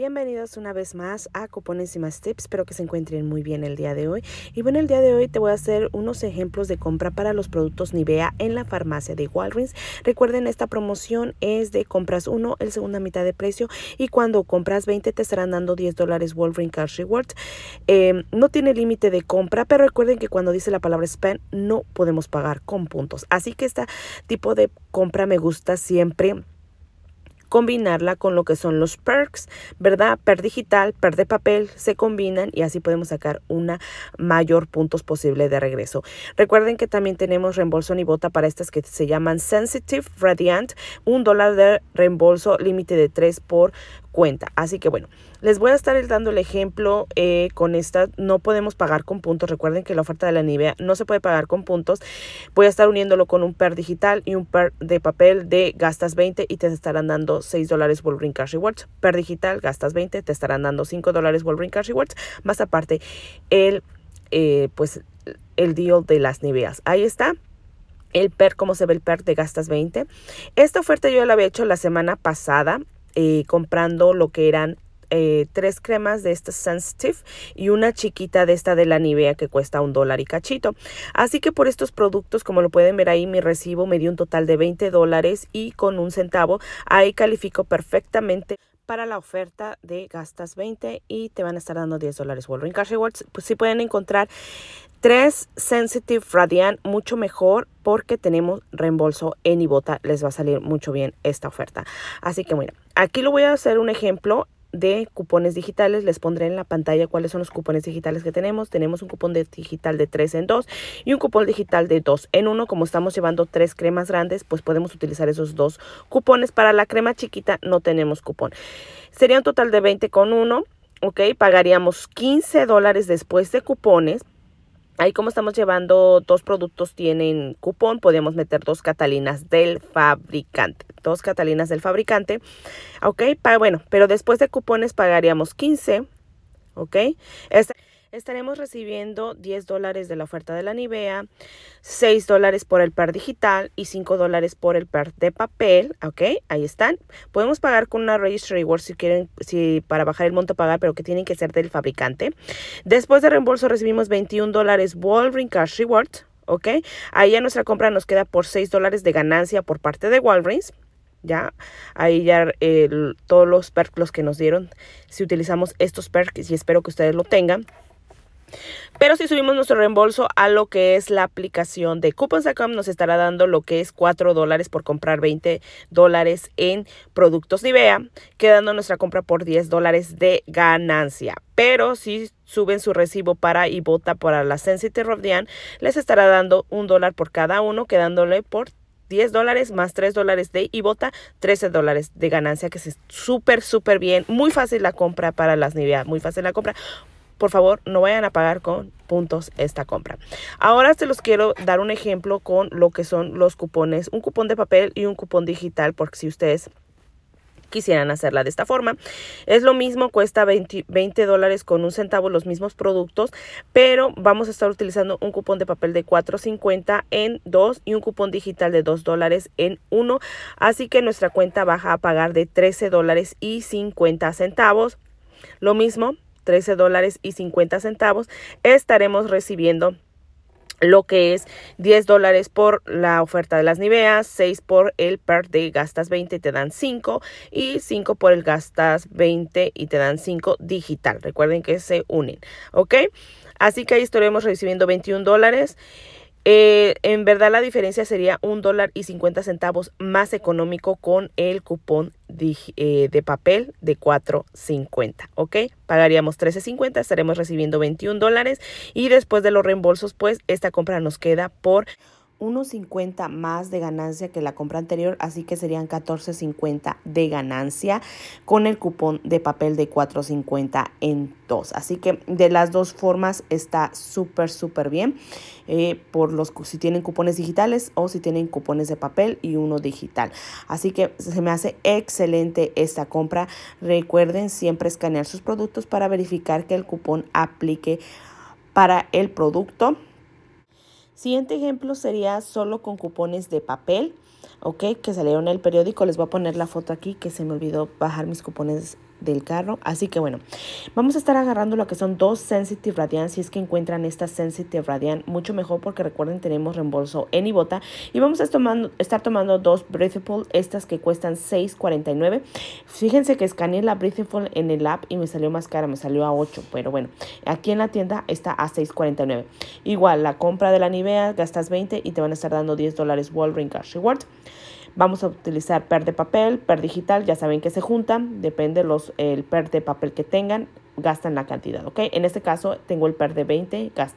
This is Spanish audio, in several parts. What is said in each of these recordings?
Bienvenidos una vez más a Cupones y Más Tips. Espero que se encuentren muy bien el día de hoy. Y bueno, el día de hoy te voy a hacer unos ejemplos de compra para los productos Nivea en la farmacia de Walgreens. Recuerden, esta promoción es de compras uno, el segunda mitad de precio. Y cuando compras 20 te estarán dando 10 dólares Walgreens Cash Rewards. Em, no tiene límite de compra, pero recuerden que cuando dice la palabra spend no podemos pagar con puntos. Así que este tipo de compra me gusta siempre combinarla con lo que son los perks, ¿verdad? Per digital, per de papel, se combinan y así podemos sacar una mayor puntos posible de regreso. Recuerden que también tenemos reembolso ni bota para estas que se llaman Sensitive Radiant, un dólar de reembolso límite de 3 por cuenta. Así que bueno, les voy a estar dando el ejemplo eh, con estas, No podemos pagar con puntos. Recuerden que la oferta de la Nivea no se puede pagar con puntos. Voy a estar uniéndolo con un per digital y un per de papel de gastas 20 y te estarán dando 6 dólares Wolverine Cash Rewards. Per digital, gastas 20, te estarán dando 5 dólares Wolverine Cash Rewards, más aparte el, eh, pues, el deal de las niveas, Ahí está el PER, cómo se ve el PER de gastas 20. Esta oferta yo la había hecho la semana pasada eh, comprando lo que eran eh, tres cremas de esta Sensitive y una chiquita de esta de la Nivea que cuesta un dólar y cachito. Así que por estos productos, como lo pueden ver ahí, mi recibo me dio un total de 20 dólares y con un centavo ahí califico perfectamente para la oferta de gastas 20 y te van a estar dando 10 dólares en Cash Rewards. Pues si pueden encontrar tres Sensitive Radiant mucho mejor porque tenemos reembolso en Ibota. Les va a salir mucho bien esta oferta. Así que bueno, aquí lo voy a hacer un ejemplo de cupones digitales. Les pondré en la pantalla cuáles son los cupones digitales que tenemos. Tenemos un cupón digital de 3 en 2 y un cupón digital de 2 en 1. Como estamos llevando tres cremas grandes, pues podemos utilizar esos dos cupones. Para la crema chiquita no tenemos cupón. Sería un total de 20 con 1. Ok, pagaríamos 15 dólares después de cupones Ahí como estamos llevando dos productos tienen cupón, podemos meter dos catalinas del fabricante. Dos catalinas del fabricante. Ok, Para bueno, pero después de cupones pagaríamos 15. Ok. Este, estaremos recibiendo 10 dólares de la oferta de la Nivea, 6 dólares por el par digital y 5 dólares por el par de papel, ¿ok? Ahí están. Podemos pagar con una Register Reward si quieren, si para bajar el monto pagar, pero que tienen que ser del fabricante. Después de reembolso recibimos 21 dólares Wolverine Cash Reward, ¿ok? Ahí ya nuestra compra nos queda por 6 dólares de ganancia por parte de Walgreens. Ya, ahí ya todos los perks los que nos dieron, si utilizamos estos perks y espero que ustedes lo tengan. Pero si subimos nuestro reembolso a lo que es la aplicación de Coupons.com, nos estará dando lo que es 4 dólares por comprar 20 dólares en productos Nivea, quedando nuestra compra por 10 dólares de ganancia. Pero si suben su recibo para y para la Sensitive Rodian, les estará dando un dólar por cada uno, quedándole por 10 dólares más 3 dólares de Ibota, 13 dólares de ganancia, que es súper, súper bien. Muy fácil la compra para las Nivea, muy fácil la compra, por favor no vayan a pagar con puntos esta compra. Ahora se los quiero dar un ejemplo con lo que son los cupones, un cupón de papel y un cupón digital, porque si ustedes quisieran hacerla de esta forma. Es lo mismo, cuesta 20, dólares con un centavo los mismos productos, pero vamos a estar utilizando un cupón de papel de 4.50 en 2 y un cupón digital de 2 dólares en 1. Así que nuestra cuenta baja a pagar de 13 dólares y 50 centavos. Lo mismo, 13 dólares y 50 centavos, estaremos recibiendo lo que es 10 dólares por la oferta de las Niveas, 6 por el par de gastas 20 y te dan 5 y 5 por el gastas 20 y te dan 5 digital. Recuerden que se unen, ¿ok? Así que ahí estaremos recibiendo 21 dólares. Eh, en verdad la diferencia sería un dólar y 50 centavos más económico con el cupón de, eh, de papel de 4.50, ¿ok? Pagaríamos 13.50, estaremos recibiendo 21 dólares y después de los reembolsos, pues esta compra nos queda por 1.50 más de ganancia que la compra anterior, así que serían 14.50 de ganancia con el cupón de papel de 4.50 en 2. Así que de las dos formas está súper, súper bien eh, por los si tienen cupones digitales o si tienen cupones de papel y uno digital. Así que se me hace excelente esta compra. Recuerden siempre escanear sus productos para verificar que el cupón aplique para el producto Siguiente ejemplo sería solo con cupones de papel, ¿ok? Que salieron en el periódico. Les voy a poner la foto aquí que se me olvidó bajar mis cupones del carro. Así que bueno, vamos a estar agarrando lo que son dos Sensitive Radiant. Si es que encuentran esta Sensitive Radiant, mucho mejor porque recuerden tenemos reembolso en Ibota. Y vamos a estar tomando, estar tomando dos Breathable, estas que cuestan $6.49. Fíjense que escaneé la Breathable en el app y me salió más cara, me salió a 8. Pero bueno, aquí en la tienda está a $6.49. Igual, la compra de la Nivea, gastas 20 y te van a estar dando 10 dólares Ring Cash Reward. Vamos a utilizar PER de papel, PER digital, ya saben que se juntan, depende los, el PER de papel que tengan, gastan la cantidad, ¿ok? En este caso tengo el PER de 20 gas,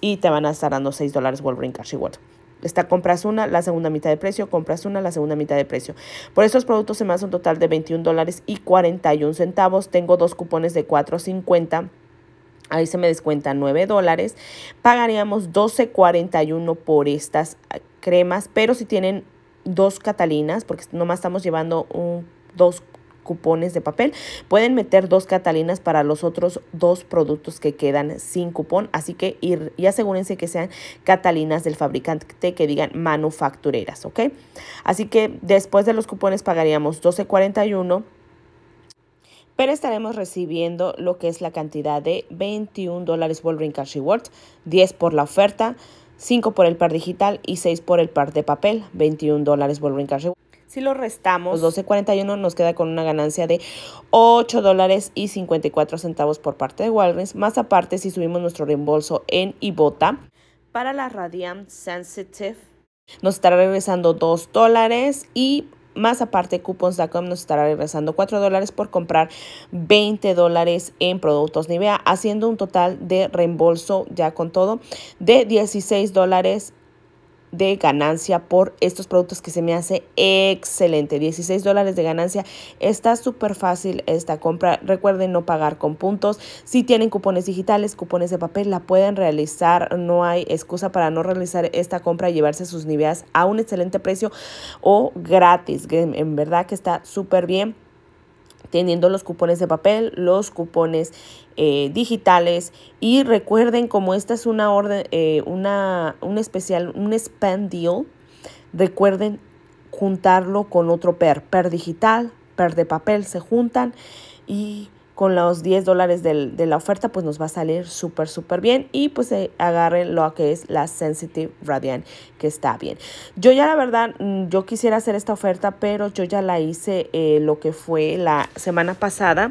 y te van a estar dando 6 dólares Wolverine Cash Reward. Esta compras una, la segunda mitad de precio, compras una, la segunda mitad de precio. Por estos productos se me hace un total de 21 dólares y 41 centavos. Tengo dos cupones de 4.50 Ahí se me descuenta 9 dólares. Pagaríamos 12.41 por estas ah, cremas, pero si tienen dos catalinas, porque nomás estamos llevando dos cupones de papel, pueden meter dos catalinas para los otros dos productos que quedan sin cupón. Así que ir asegúrense que sean catalinas del fabricante que digan manufactureras, ¿ok? Así que después de los cupones pagaríamos 12.41 pero estaremos recibiendo lo que es la cantidad de 21 dólares Cash Rewards, 10 por la oferta, 5 por el par digital y 6 por el par de papel, 21 dólares en Cash. Si lo restamos, los 12.41 nos queda con una ganancia de 8 dólares y 54 centavos por parte de Walgreens, más aparte si subimos nuestro reembolso en Ibota. Para la Radiant Sensitive nos estará regresando 2 dólares y más aparte Coupons.com nos estará regresando 4 dólares por comprar 20 dólares en productos Nivea, haciendo un total de reembolso ya con todo de 16 dólares de ganancia por estos productos que se me hace excelente. 16 dólares de ganancia. Está súper fácil esta compra. Recuerden no pagar con puntos. Si tienen cupones digitales, cupones de papel, la pueden realizar. No hay excusa para no realizar esta compra y llevarse sus niveas a un excelente precio o gratis. En verdad que está súper bien teniendo los cupones de papel, los cupones eh, digitales y recuerden como esta es una orden, eh, una, un especial, un spend deal, recuerden juntarlo con otro PER, PER digital, PER de papel, se juntan y con los 10 dólares de la oferta, pues nos va a salir súper, súper bien. Y pues agarren lo que es la Sensitive Radiant, que está bien. Yo ya la verdad, mm, yo quisiera hacer esta oferta, pero yo ya la hice eh, lo que fue la semana pasada.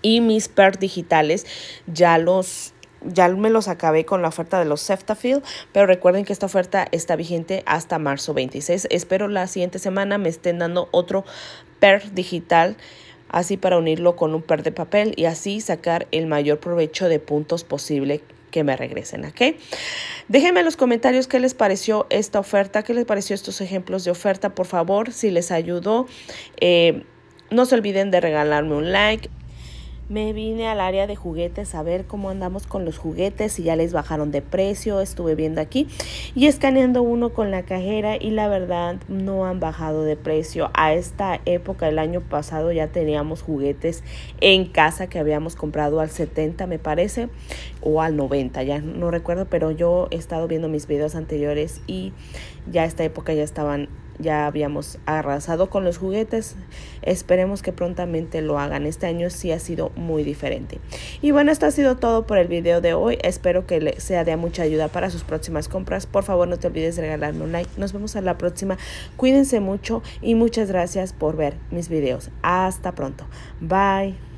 Y mis per digitales ya los ya me los acabé con la oferta de los Ceftafil. pero recuerden que esta oferta está vigente hasta marzo 26. Espero la siguiente semana me estén dando otro PER digital así para unirlo con un par de papel y así sacar el mayor provecho de puntos posible que me regresen, ¿ok? Déjenme en los comentarios qué les pareció esta oferta, qué les pareció estos ejemplos de oferta, por favor, si les ayudó. Eh, no se olviden de regalarme un like, me vine al área de juguetes a ver cómo andamos con los juguetes, si ya les bajaron de precio, estuve viendo aquí y escaneando uno con la cajera y la verdad no han bajado de precio. A esta época el año pasado ya teníamos juguetes en casa que habíamos comprado al 70 me parece o al 90, ya no recuerdo, pero yo he estado viendo mis videos anteriores y ya esta época ya estaban ya habíamos arrasado con los juguetes. Esperemos que prontamente lo hagan. Este año sí ha sido muy diferente. Y bueno, esto ha sido todo por el video de hoy. Espero que le sea de mucha ayuda para sus próximas compras. Por favor, no te olvides de regalarme un like. Nos vemos a la próxima. Cuídense mucho y muchas gracias por ver mis videos. Hasta pronto. Bye.